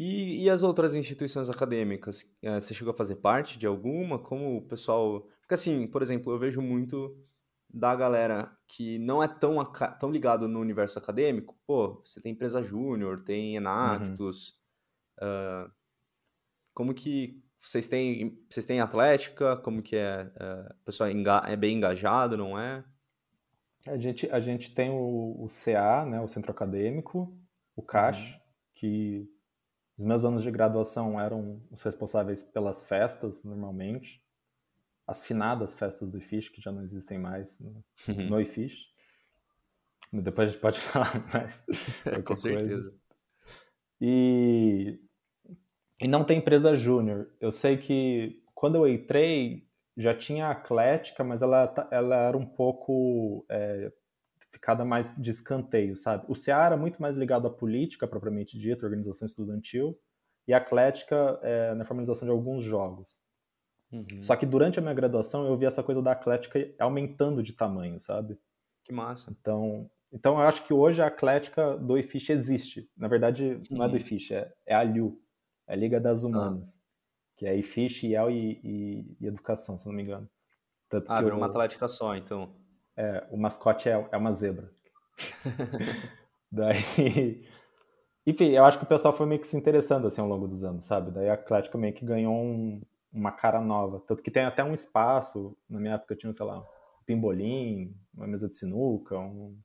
E, e as outras instituições acadêmicas? Eh, você chegou a fazer parte de alguma? Como o pessoal. Porque, assim, por exemplo, eu vejo muito da galera que não é tão, tão ligado no universo acadêmico, pô, você tem empresa júnior, tem Enactus, uhum. uh, como que vocês têm, vocês têm atlética, como que é, uh, o pessoal é, é, bem engajado, não é? A gente, a gente tem o, o CA, né, o Centro Acadêmico, o uhum. cash uhum. que os meus anos de graduação eram os responsáveis pelas festas, normalmente. As finadas festas do IFISH, que já não existem mais no, né? uhum. no IFISH. Depois a gente pode falar mais. É, com certeza. E, e não tem empresa júnior. Eu sei que quando eu entrei, já tinha a Atlética, mas ela, tá, ela era um pouco é, ficada mais de escanteio, sabe? O Ceará é muito mais ligado à política, propriamente dita, organização estudantil, e a Atlética é, na formalização de alguns jogos. Uhum. Só que durante a minha graduação eu vi essa coisa da Atlética aumentando de tamanho, sabe? Que massa. Então, então eu acho que hoje a Atlética do IFISH existe. Na verdade, não é do uhum. IFISH, é, é a LIU, é a Liga das tá. Humanas, que é IFISH, IEL e, e, e Educação, se não me engano. Tanto ah, virou eu... uma Atlética só, então é, o mascote é, é uma zebra. Daí. Enfim, eu acho que o pessoal foi meio que se interessando assim ao longo dos anos, sabe? Daí a Atlético meio que ganhou um, uma cara nova. Tanto que tem até um espaço, na minha época tinha, sei lá, um pimbolim, uma mesa de sinuca, um...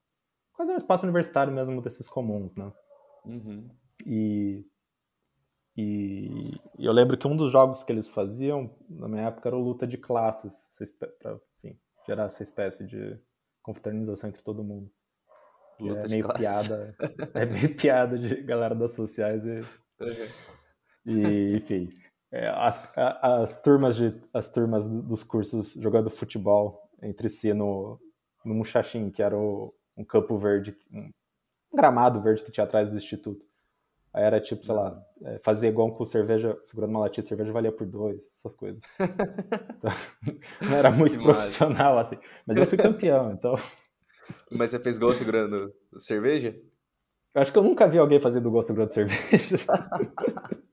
quase um espaço universitário mesmo desses comuns, né? Uhum. E, e, e, eu lembro que um dos jogos que eles faziam na minha época era o Luta de Classes. Vocês, pra, enfim, gerar essa espécie de confraternização entre todo mundo. Luta é meio piada. é meio piada de galera das sociais e. e enfim. É, as, as, turmas de, as turmas dos cursos jogando futebol entre si no, no Muxaxim, que era o, um campo verde, um gramado verde que tinha atrás do instituto. Aí era tipo, sei lá, é, fazer igual com cerveja, segurando uma latinha de cerveja valia por dois, essas coisas. Então, não era muito que profissional, massa. assim. Mas eu fui campeão, então. Mas você fez gol segurando cerveja? Eu acho que eu nunca vi alguém fazer gol segurando cerveja.